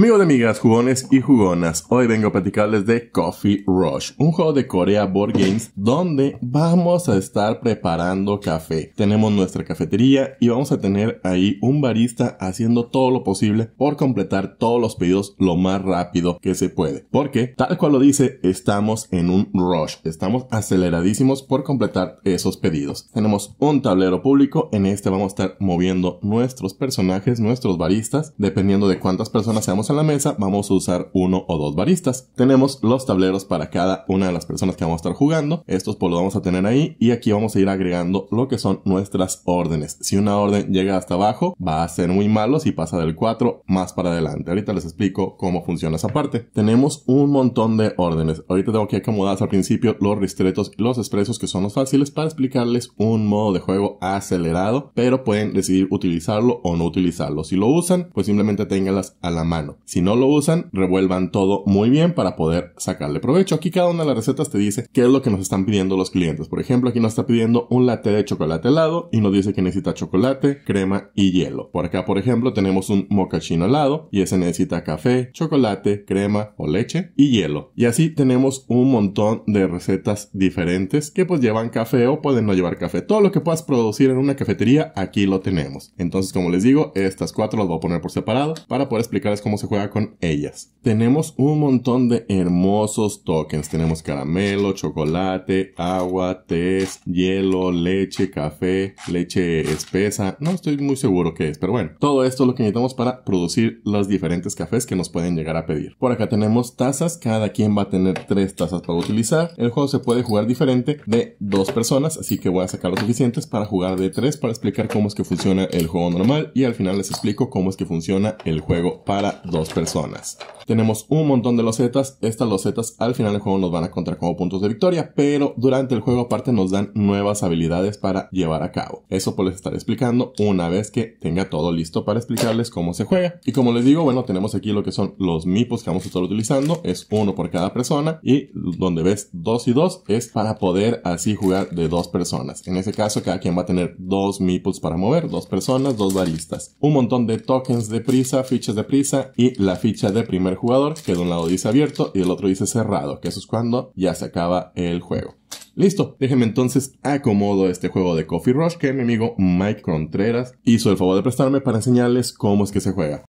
Amigos de amigas, jugones y jugonas, hoy vengo a platicarles de Coffee Rush, un juego de Corea Board Games donde vamos a estar preparando café. Tenemos nuestra cafetería y vamos a tener ahí un barista haciendo todo lo posible por completar todos los pedidos lo más rápido que se puede. Porque, tal cual lo dice, estamos en un rush, estamos aceleradísimos por completar esos pedidos. Tenemos un tablero público, en este vamos a estar moviendo nuestros personajes, nuestros baristas, dependiendo de cuántas personas seamos en la mesa vamos a usar uno o dos baristas. Tenemos los tableros para cada una de las personas que vamos a estar jugando. Estos pues los vamos a tener ahí y aquí vamos a ir agregando lo que son nuestras órdenes. Si una orden llega hasta abajo va a ser muy malo si pasa del 4 más para adelante. Ahorita les explico cómo funciona esa parte. Tenemos un montón de órdenes. Ahorita tengo que acomodar al principio los ristretos y los expresos que son los fáciles para explicarles un modo de juego acelerado, pero pueden decidir utilizarlo o no utilizarlo. Si lo usan, pues simplemente Ténganlas a la mano. Si no lo usan, revuelvan todo muy bien para poder sacarle provecho. Aquí cada una de las recetas te dice qué es lo que nos están pidiendo los clientes. Por ejemplo, aquí nos está pidiendo un latte de chocolate helado y nos dice que necesita chocolate, crema y hielo. Por acá, por ejemplo, tenemos un mocachino helado y ese necesita café, chocolate, crema o leche y hielo. Y así tenemos un montón de recetas diferentes que pues llevan café o pueden no llevar café. Todo lo que puedas producir en una cafetería, aquí lo tenemos. Entonces, como les digo, estas cuatro las voy a poner por separado para poder explicarles cómo se juega con ellas. Tenemos un montón de hermosos tokens. Tenemos caramelo, chocolate, agua, té, hielo, leche, café, leche espesa. No estoy muy seguro qué es, pero bueno. Todo esto es lo que necesitamos para producir los diferentes cafés que nos pueden llegar a pedir. Por acá tenemos tazas. Cada quien va a tener tres tazas para utilizar. El juego se puede jugar diferente de dos personas, así que voy a sacar los suficientes para jugar de tres para explicar cómo es que funciona el juego normal y al final les explico cómo es que funciona el juego para dos personas. Tenemos un montón de losetas. Estas losetas al final del juego nos van a contar como puntos de victoria, pero durante el juego aparte nos dan nuevas habilidades para llevar a cabo. Eso por pues les estaré explicando una vez que tenga todo listo para explicarles cómo se juega. Y como les digo, bueno, tenemos aquí lo que son los mipos que vamos a estar utilizando. Es uno por cada persona y donde ves dos y dos es para poder así jugar de dos personas. En ese caso, cada quien va a tener dos mipos para mover, dos personas, dos baristas. Un montón de tokens de prisa, fichas de prisa y la ficha de primer jugador, que de un lado dice abierto y del otro dice cerrado, que eso es cuando ya se acaba el juego. Listo, déjenme entonces acomodo este juego de Coffee Rush que mi amigo Mike Contreras hizo el favor de prestarme para enseñarles cómo es que se juega.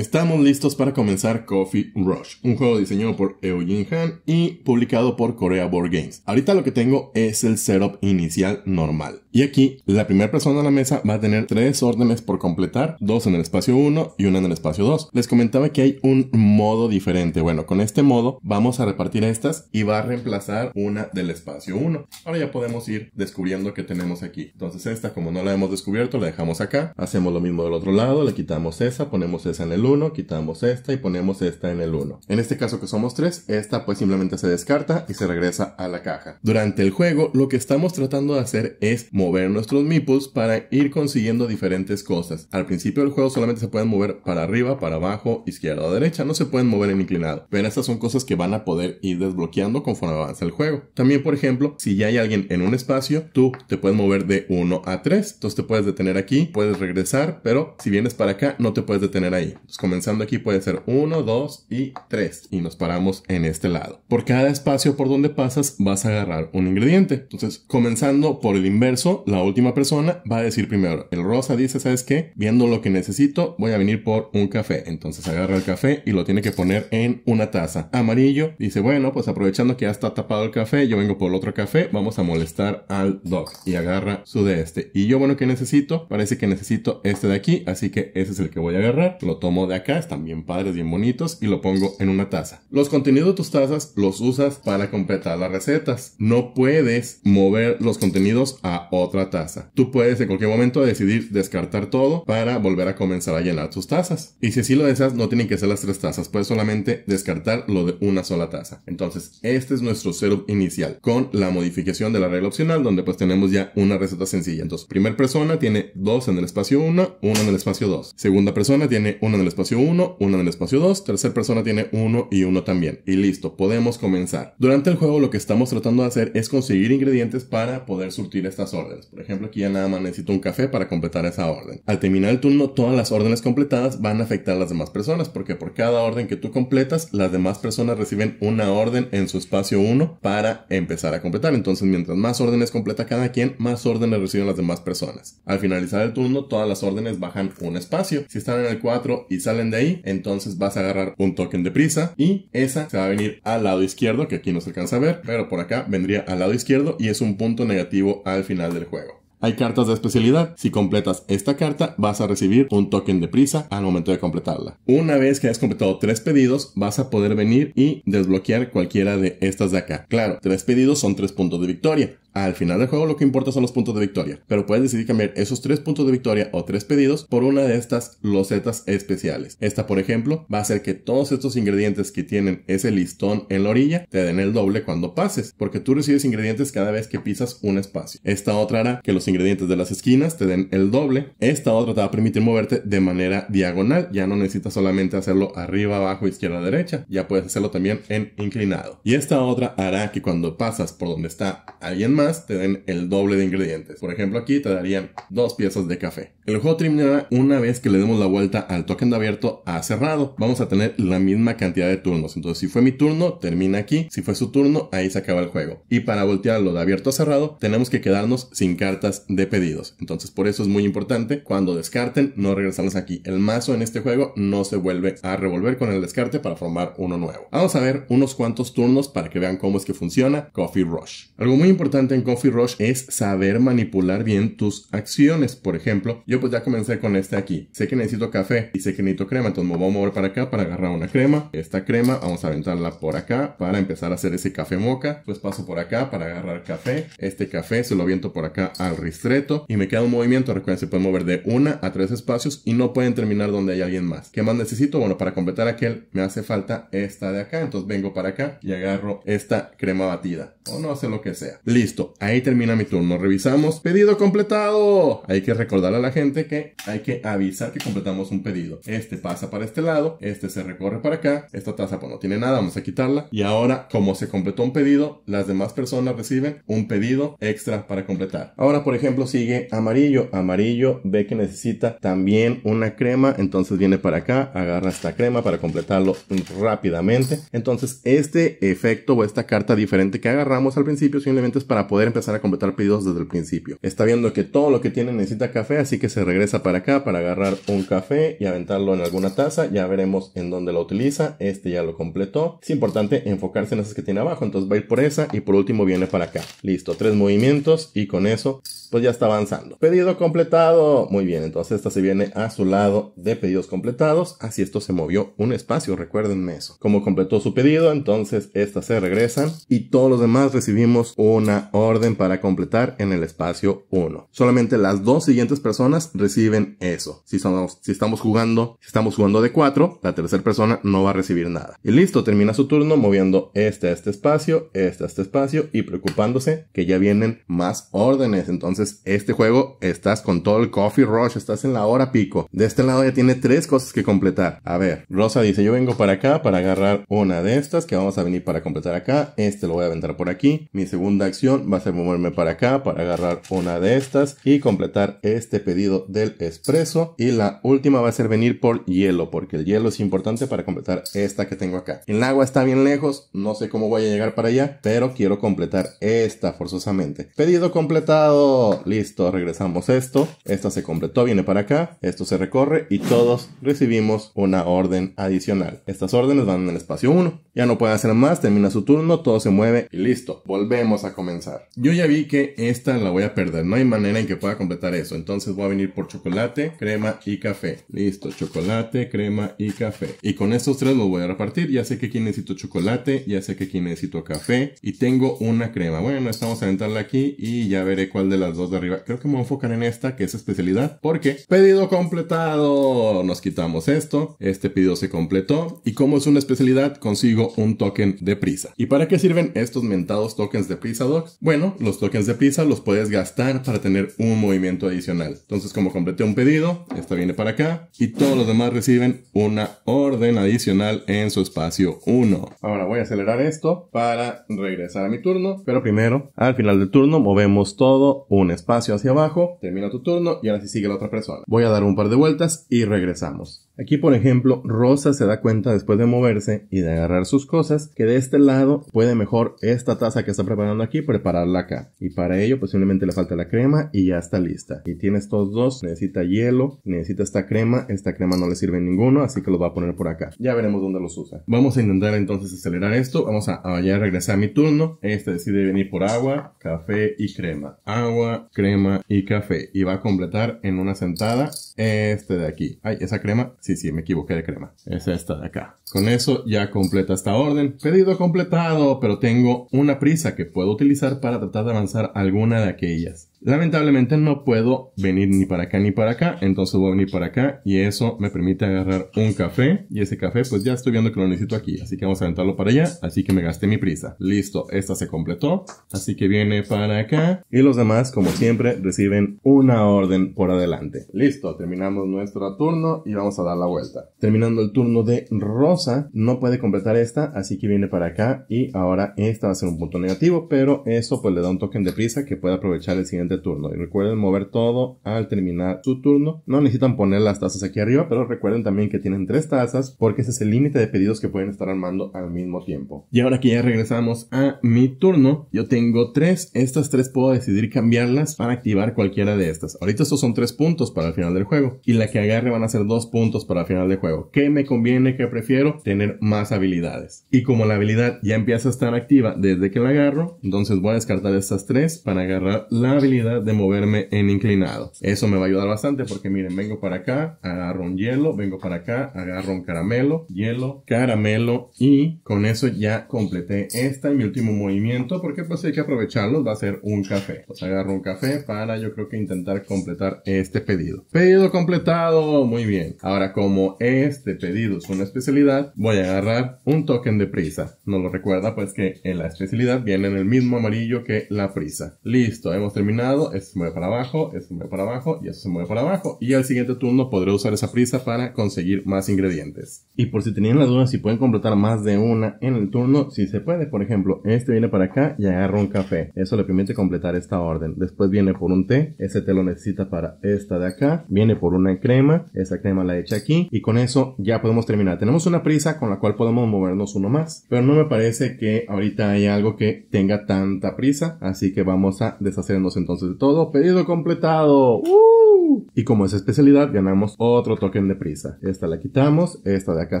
Estamos listos para comenzar Coffee Rush, un juego diseñado por Eugene Han y publicado por Korea Board Games. Ahorita lo que tengo es el setup inicial normal. Y aquí, la primera persona en la mesa va a tener tres órdenes por completar, dos en el espacio 1 y una en el espacio 2. Les comentaba que hay un modo diferente. Bueno, con este modo vamos a repartir estas y va a reemplazar una del espacio 1. Ahora ya podemos ir descubriendo que tenemos aquí. Entonces esta, como no la hemos descubierto, la dejamos acá. Hacemos lo mismo del otro lado, le quitamos esa, ponemos esa en el 1 1, quitamos esta y ponemos esta en el 1. En este caso que somos 3, esta pues simplemente se descarta y se regresa a la caja. Durante el juego lo que estamos tratando de hacer es mover nuestros meeples para ir consiguiendo diferentes cosas. Al principio del juego solamente se pueden mover para arriba, para abajo, izquierda o derecha, no se pueden mover en inclinado. Pero estas son cosas que van a poder ir desbloqueando conforme avanza el juego. También por ejemplo, si ya hay alguien en un espacio, tú te puedes mover de 1 a 3, entonces te puedes detener aquí, puedes regresar, pero si vienes para acá no te puedes detener ahí. Comenzando aquí puede ser 1, 2 y 3 y nos paramos en este lado. Por cada espacio por donde pasas vas a agarrar un ingrediente. Entonces, comenzando por el inverso, la última persona va a decir primero, el rosa dice, ¿sabes qué? Viendo lo que necesito, voy a venir por un café. Entonces agarra el café y lo tiene que poner en una taza. Amarillo dice, bueno, pues aprovechando que ya está tapado el café, yo vengo por el otro café, vamos a molestar al dog y agarra su de este. Y yo, bueno, ¿qué necesito? Parece que necesito este de aquí, así que ese es el que voy a agarrar. Lo tomo acá, están bien padres, bien bonitos, y lo pongo en una taza. Los contenidos de tus tazas los usas para completar las recetas. No puedes mover los contenidos a otra taza. Tú puedes en cualquier momento decidir descartar todo para volver a comenzar a llenar tus tazas. Y si así lo deseas, no tienen que ser las tres tazas, puedes solamente descartar lo de una sola taza. Entonces, este es nuestro setup inicial con la modificación de la regla opcional, donde pues tenemos ya una receta sencilla. Entonces, primera persona tiene dos en el espacio 1, uno en el espacio 2. Segunda persona tiene una en el espacio espacio 1, una en el espacio 2, tercera persona tiene 1 y 1 también. Y listo, podemos comenzar. Durante el juego lo que estamos tratando de hacer es conseguir ingredientes para poder surtir estas órdenes. Por ejemplo, aquí ya nada más necesito un café para completar esa orden. Al terminar el turno, todas las órdenes completadas van a afectar a las demás personas, porque por cada orden que tú completas, las demás personas reciben una orden en su espacio 1 para empezar a completar. Entonces, mientras más órdenes completa cada quien, más órdenes reciben las demás personas. Al finalizar el turno, todas las órdenes bajan un espacio. Si están en el 4 y salen salen de ahí, entonces vas a agarrar un token de prisa y esa se va a venir al lado izquierdo, que aquí no se alcanza a ver, pero por acá vendría al lado izquierdo y es un punto negativo al final del juego. Hay cartas de especialidad. Si completas esta carta, vas a recibir un token de prisa al momento de completarla. Una vez que hayas completado tres pedidos, vas a poder venir y desbloquear cualquiera de estas de acá. Claro, tres pedidos son tres puntos de victoria. Al final del juego lo que importa son los puntos de victoria, pero puedes decidir cambiar esos tres puntos de victoria o tres pedidos por una de estas losetas especiales. Esta, por ejemplo, va a hacer que todos estos ingredientes que tienen ese listón en la orilla te den el doble cuando pases, porque tú recibes ingredientes cada vez que pisas un espacio. Esta otra hará que los ingredientes de las esquinas te den el doble. Esta otra te va a permitir moverte de manera diagonal, ya no necesitas solamente hacerlo arriba, abajo, izquierda, derecha, ya puedes hacerlo también en inclinado. Y esta otra hará que cuando pasas por donde está alguien más, te den el doble de ingredientes. Por ejemplo, aquí te darían dos piezas de café. El juego terminará una vez que le demos la vuelta al token de abierto a cerrado. Vamos a tener la misma cantidad de turnos. Entonces, si fue mi turno, termina aquí. Si fue su turno, ahí se acaba el juego. Y para voltearlo de abierto a cerrado, tenemos que quedarnos sin cartas de pedidos. Entonces, por eso es muy importante cuando descarten, no regresarlas aquí. El mazo en este juego no se vuelve a revolver con el descarte para formar uno nuevo. Vamos a ver unos cuantos turnos para que vean cómo es que funciona Coffee Rush. Algo muy importante en Coffee Rush es saber manipular bien tus acciones. Por ejemplo, yo pues ya comencé con este aquí. Sé que necesito café y sé que necesito crema, entonces me voy a mover para acá para agarrar una crema. Esta crema vamos a aventarla por acá para empezar a hacer ese café moca. Pues paso por acá para agarrar café. Este café se lo aviento por acá al ristreto y me queda un movimiento. Recuerden, se pueden mover de una a tres espacios y no pueden terminar donde hay alguien más. ¿Qué más necesito? Bueno, para completar aquel me hace falta esta de acá. Entonces vengo para acá y agarro esta crema batida. O no sé lo que sea. Listo ahí termina mi turno. Revisamos. Pedido completado. Hay que recordar a la gente que hay que avisar que completamos un pedido. Este pasa para este lado, este se recorre para acá. Esta taza pues no tiene nada, vamos a quitarla. Y ahora, como se completó un pedido, las demás personas reciben un pedido extra para completar. Ahora, por ejemplo, sigue amarillo. Amarillo ve que necesita también una crema, entonces viene para acá, agarra esta crema para completarlo rápidamente. Entonces, este efecto o esta carta diferente que agarramos al principio simplemente es para poder empezar a completar pedidos desde el principio. Está viendo que todo lo que tiene necesita café, así que se regresa para acá para agarrar un café y aventarlo en alguna taza. Ya veremos en dónde lo utiliza. Este ya lo completó. Es importante enfocarse en esas que tiene abajo, entonces va a ir por esa y por último viene para acá. Listo, tres movimientos y con eso pues ya está avanzando. Pedido completado. Muy bien, entonces esta se viene a su lado de pedidos completados. Así esto se movió un espacio, recuerden eso. Como completó su pedido, entonces esta se regresa y todos los demás recibimos una orden para completar en el espacio 1. Solamente las dos siguientes personas reciben eso. Si, somos, si estamos jugando, si estamos jugando de 4, la tercera persona no va a recibir nada. Y listo, termina su turno moviendo este a este espacio, este a este espacio y preocupándose que ya vienen más órdenes. Entonces, este juego estás con todo el coffee rush, estás en la hora pico. De este lado ya tiene tres cosas que completar. A ver, Rosa dice, yo vengo para acá para agarrar una de estas que vamos a venir para completar acá. Este lo voy a aventar por aquí. Mi segunda acción va a ser moverme para acá para agarrar una de estas y completar este pedido del expreso. Y la última va a ser venir por hielo, porque el hielo es importante para completar esta que tengo acá. El agua está bien lejos, no sé cómo voy a llegar para allá, pero quiero completar esta forzosamente. Pedido completado, listo, regresamos esto. Esta se completó, viene para acá, esto se recorre y todos recibimos una orden adicional. Estas órdenes van en el espacio 1. Ya no puede hacer más, termina su turno, todo se mueve y listo. Volvemos a comenzar. Yo ya vi que esta la voy a perder. No hay manera en que pueda completar eso. Entonces voy a venir por chocolate, crema y café. Listo, chocolate, crema y café. Y con estos tres los voy a repartir. Ya sé que aquí necesito chocolate, ya sé que aquí necesito café. Y tengo una crema. Bueno, estamos a aventarla aquí y ya veré cuál de las dos de arriba. Creo que me voy a enfocar en esta, que es especialidad. Porque pedido completado. Nos quitamos esto. Este pedido se completó. Y como es una especialidad, consigo un token de prisa. ¿Y para qué sirven estos mentados tokens de prisa, Docs? Bueno, los tokens de pizza los puedes gastar para tener un movimiento adicional. Entonces, como completé un pedido, esta viene para acá y todos los demás reciben una orden adicional en su espacio 1. Ahora voy a acelerar esto para regresar a mi turno, pero primero, al final del turno, movemos todo un espacio hacia abajo, termina tu turno y ahora sí sigue la otra persona. Voy a dar un par de vueltas y regresamos. Aquí, por ejemplo, Rosa se da cuenta después de moverse y de agarrar sus cosas que de este lado puede mejor esta taza que está preparando aquí prepararla acá. Y para ello, posiblemente le falta la crema y ya está lista. Y tiene estos dos, necesita hielo, necesita esta crema, esta crema no le sirve en ninguno, así que lo va a poner por acá. Ya veremos dónde los usa. Vamos a intentar entonces acelerar esto. Vamos a, a ya regresar a mi turno. Este decide venir por agua, café y crema. Agua, crema y café. Y va a completar en una sentada este de aquí. Ay, esa crema. Sí, sí, me equivoqué de crema. Es esta de acá. Con eso ya completa esta orden. Pedido completado, pero tengo una prisa que puedo utilizar para tratar de avanzar alguna de aquellas. Lamentablemente no puedo venir ni para acá ni para acá, entonces voy a venir para acá y eso me permite agarrar un café y ese café pues ya estoy viendo que lo necesito aquí, así que vamos a aventarlo para allá, así que me gasté mi prisa. Listo, esta se completó, así que viene para acá y los demás como siempre reciben una orden por adelante. Listo, terminamos nuestro turno y vamos a dar la vuelta. Terminando el turno de Rosa, no puede completar esta, así que viene para acá y ahora esta va a ser un punto negativo, pero eso pues le da un token de prisa que puede aprovechar el siguiente turno. Y recuerden mover todo al terminar su turno. No necesitan poner las tazas aquí arriba, pero recuerden también que tienen tres tazas porque ese es el límite de pedidos que pueden estar armando al mismo tiempo. Y ahora que ya regresamos a mi turno, yo tengo tres. Estas tres puedo decidir cambiarlas para activar cualquiera de estas. Ahorita estos son tres puntos para el final del juego y la que agarre van a ser dos puntos para el final del juego. ¿Qué me conviene? que prefiero? Tener más habilidades. Y como la habilidad ya empieza a estar activa desde que la agarro, entonces voy a descartar estas tres para agarrar la habilidad de moverme en inclinado. Eso me va a ayudar bastante porque miren, vengo para acá, agarro un hielo, vengo para acá, agarro un caramelo, hielo, caramelo y con eso ya completé esta mi último movimiento porque pues hay que aprovecharlos, va a ser un café. Pues agarro un café para yo creo que intentar completar este pedido. Pedido completado, muy bien. Ahora como este pedido es una especialidad, voy a agarrar un token de prisa. No lo recuerda pues que en la especialidad viene en el mismo amarillo que la prisa. Listo, hemos terminado este se mueve para abajo, este se mueve para abajo y este se mueve para abajo. Y al siguiente turno podré usar esa prisa para conseguir más ingredientes. Y por si tenían la duda si pueden completar más de una en el turno, si se puede, por ejemplo, este viene para acá y agarra un café. Eso le permite completar esta orden. Después viene por un té, ese té lo necesita para esta de acá. Viene por una crema, esa crema la echa aquí y con eso ya podemos terminar. Tenemos una prisa con la cual podemos movernos uno más, pero no me parece que ahorita hay algo que tenga tanta prisa, así que vamos a deshacernos entonces de todo pedido completado. ¡Uh! Y como es especialidad, ganamos otro token de prisa. Esta la quitamos, esta de acá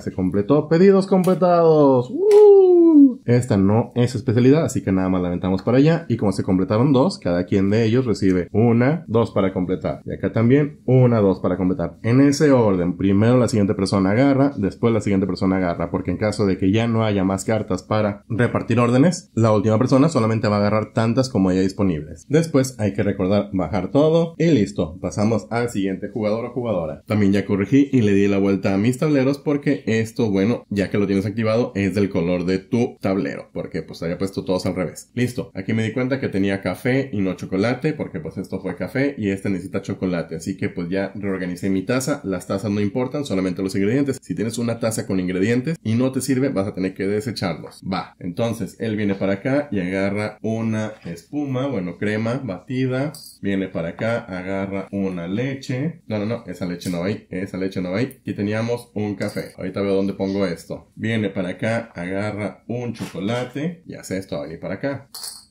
se completó. Pedidos completados. ¡Uh! Esta no es especialidad, así que nada más la aventamos para allá. Y como se completaron dos, cada quien de ellos recibe una, dos para completar. Y acá también una, dos para completar. En ese orden, primero la siguiente persona agarra, después la siguiente persona agarra, porque en caso de que ya no haya más cartas para repartir órdenes, la última persona solamente va a agarrar tantas como haya disponibles. Después hay que recordar bajar todo y listo. Pasamos al siguiente jugador o jugadora. También ya corregí y le di la vuelta a mis tableros porque esto, bueno, ya que lo tienes activado, es del color de tu tablero porque pues había puesto todos al revés. Listo, aquí me di cuenta que tenía café y no chocolate, porque pues esto fue café y este necesita chocolate, así que pues ya reorganicé mi taza, las tazas no importan, solamente los ingredientes. Si tienes una taza con ingredientes y no te sirve, vas a tener que desecharlos. Va, entonces él viene para acá y agarra una espuma, bueno, crema batida, viene para acá, agarra una leche, no, no, no, esa leche no hay, esa leche no hay, y teníamos un café. Ahorita veo dónde pongo esto. Viene para acá, agarra un chocolate chocolate y hace esto, va para acá.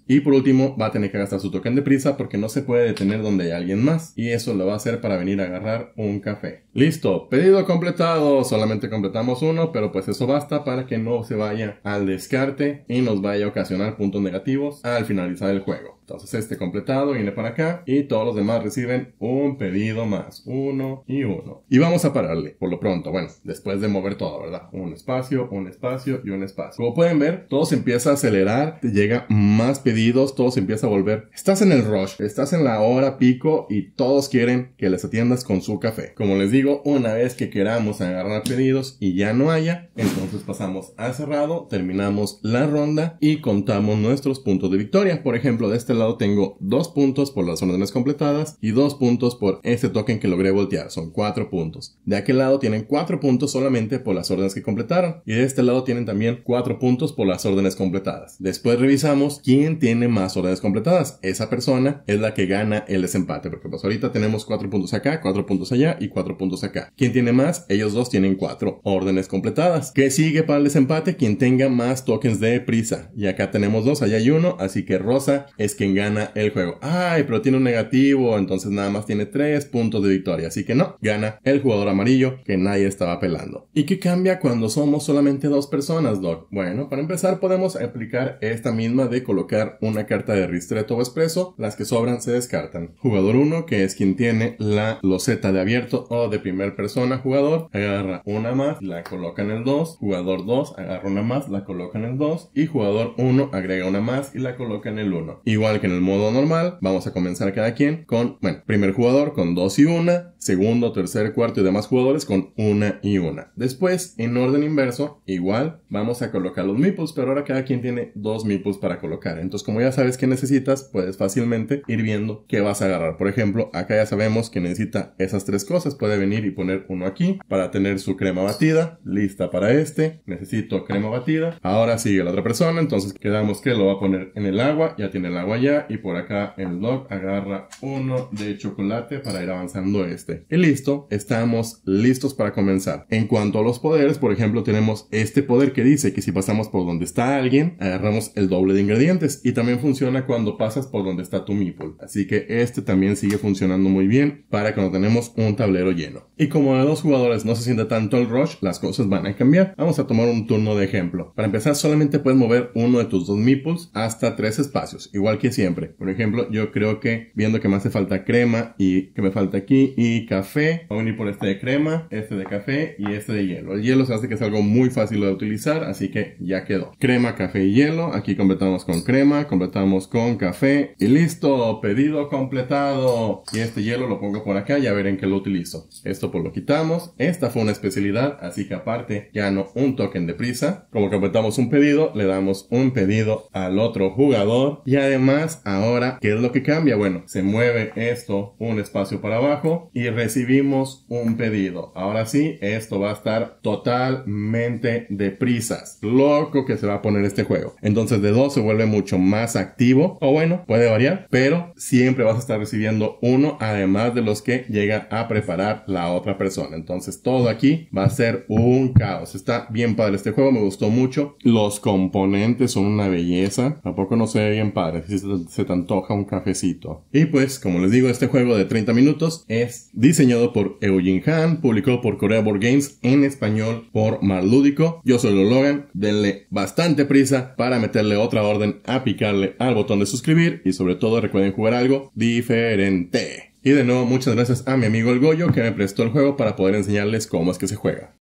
Y por último, va a tener que gastar su token de prisa porque no se puede detener donde hay alguien más. Y eso lo va a hacer para venir a agarrar un café. Listo, pedido completado. Solamente completamos uno, pero pues eso basta para que no se vaya al descarte y nos vaya a ocasionar puntos negativos al finalizar el juego. Entonces este completado viene para acá y todos los demás reciben un pedido más, uno y uno. Y vamos a pararle por lo pronto, bueno, después de mover todo, ¿verdad? Un espacio, un espacio y un espacio. Como pueden ver, todo se empieza a acelerar, te llega más pedidos, todo se empieza a volver. Estás en el rush, estás en la hora pico y todos quieren que les atiendas con su café. Como les digo, una vez que queramos agarrar pedidos y ya no haya, entonces pasamos a cerrado, terminamos la ronda y contamos nuestros puntos de victoria. Por ejemplo, de este lado tengo dos puntos por las órdenes completadas y dos puntos por este token que logré voltear, son cuatro puntos. De aquel lado tienen cuatro puntos solamente por las órdenes que completaron y de este lado tienen también cuatro puntos por las órdenes completadas. Después revisamos quién tiene más órdenes completadas. Esa persona es la que gana el desempate, porque pues ahorita tenemos cuatro puntos acá, cuatro puntos allá y cuatro puntos acá. ¿Quién tiene más? Ellos dos tienen cuatro órdenes completadas. ¿Qué sigue para el desempate? Quien tenga más tokens de prisa. Y acá tenemos dos, allá hay uno, así que Rosa es quien gana el juego. Ay, pero tiene un negativo, entonces nada más tiene tres puntos de victoria. Así que no, gana el jugador amarillo que nadie estaba pelando. ¿Y qué cambia cuando somos solamente dos personas, Doc? Bueno, para empezar podemos aplicar esta misma de colocar una carta de ristreto o expreso. Las que sobran se descartan. Jugador 1, que es quien tiene la loseta de abierto o de primera persona jugador, agarra una más, la coloca en el 2. Jugador 2 agarra una más, la coloca en el 2. Y jugador 1 agrega una más y la coloca en el 1. Igual que en el modo normal, vamos a comenzar cada quien con, bueno, primer jugador con dos y una, segundo, tercer, cuarto y demás jugadores con una y una Después, en orden inverso, igual, vamos a colocar los meeples, pero ahora cada quien tiene dos meeples para colocar. Entonces, como ya sabes que necesitas, puedes fácilmente ir viendo que vas a agarrar. Por ejemplo, acá ya sabemos que necesita esas tres cosas. Puede venir y poner uno aquí para tener su crema batida, lista para este. Necesito crema batida. Ahora sigue la otra persona, entonces quedamos que lo va a poner en el agua, ya tiene el agua y por acá el dog agarra uno de chocolate para ir avanzando este. Y listo, estamos listos para comenzar. En cuanto a los poderes, por ejemplo, tenemos este poder que dice que si pasamos por donde está alguien, agarramos el doble de ingredientes y también funciona cuando pasas por donde está tu meeple. Así que este también sigue funcionando muy bien para cuando tenemos un tablero lleno. Y como de dos jugadores no se siente tanto el rush, las cosas van a cambiar. Vamos a tomar un turno de ejemplo. Para empezar, solamente puedes mover uno de tus dos meeples hasta tres espacios, igual que siempre. Por ejemplo, yo creo que viendo que me hace falta crema y que me falta aquí y café, voy a venir por este de crema, este de café y este de hielo. El hielo se hace que es algo muy fácil de utilizar, así que ya quedó. Crema, café y hielo. Aquí completamos con crema, completamos con café y listo, pedido completado. Y este hielo lo pongo por acá, ya verán en qué lo utilizo. Esto por pues lo quitamos. Esta fue una especialidad, así que aparte ya no un token de prisa. Como completamos un pedido, le damos un pedido al otro jugador y además Ahora, ¿qué es lo que cambia? Bueno, se mueve esto un espacio para abajo y recibimos un pedido. Ahora sí, esto va a estar totalmente de prisas. Loco que se va a poner este juego. Entonces de dos se vuelve mucho más activo. O bueno, puede variar, pero siempre vas a estar recibiendo uno además de los que llega a preparar la otra persona. Entonces todo aquí va a ser un caos. Está bien padre este juego, me gustó mucho. Los componentes son una belleza. Tampoco no se ve bien padre. Si se te antoja un cafecito. Y pues, como les digo, este juego de 30 minutos es diseñado por Eugene Han, publicado por Corea Board Games en español por Marlúdico. Yo soy Logan, denle bastante prisa para meterle otra orden a picarle al botón de suscribir y sobre todo recuerden jugar algo diferente. Y de nuevo, muchas gracias a mi amigo El Goyo que me prestó el juego para poder enseñarles cómo es que se juega.